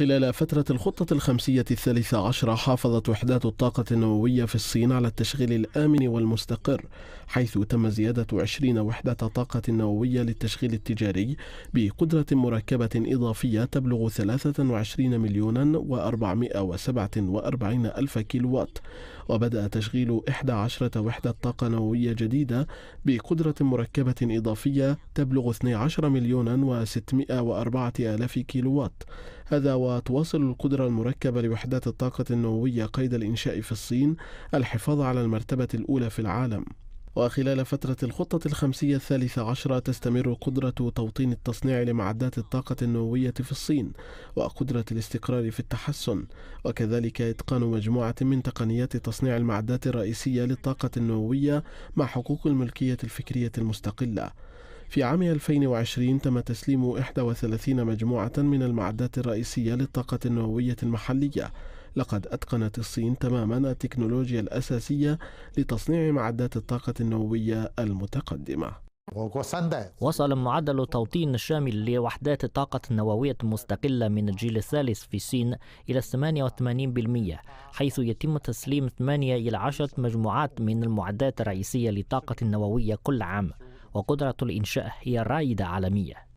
خلال فترة الخطة الخمسية الثالثة عشرة حافظت وحدات الطاقة النووية في الصين على التشغيل الآمن والمستقر حيث تم زيادة 20 وحدة طاقة نووية للتشغيل التجاري بقدرة مركبة إضافية تبلغ 23 مليون و447 ألف وات وبدأ تشغيل 11 وحدة طاقة نووية جديدة بقدرة مركبة إضافية تبلغ 12 مليون و604 كيلو وات هذا وتواصل القدرة المركبة لوحدات الطاقة النووية قيد الإنشاء في الصين الحفاظ على المرتبة الأولى في العالم وخلال فترة الخطة الخمسية الثالثة عشرة تستمر قدرة توطين التصنيع لمعدات الطاقة النووية في الصين وقدرة الاستقرار في التحسن وكذلك إتقان مجموعة من تقنيات تصنيع المعدات الرئيسية للطاقة النووية مع حقوق الملكية الفكرية المستقلة في عام 2020 تم تسليم 31 مجموعة من المعدات الرئيسية للطاقة النووية المحلية لقد أتقنت الصين تماما التكنولوجيا الأساسية لتصنيع معدات الطاقة النووية المتقدمة وصل معدل التوطين الشامل لوحدات الطاقة النووية المستقلة من الجيل الثالث في الصين إلى 88% حيث يتم تسليم 8 إلى 10 مجموعات من المعدات الرئيسية للطاقة النووية كل عام وقدرة الإنشاء هي رائدة عالمية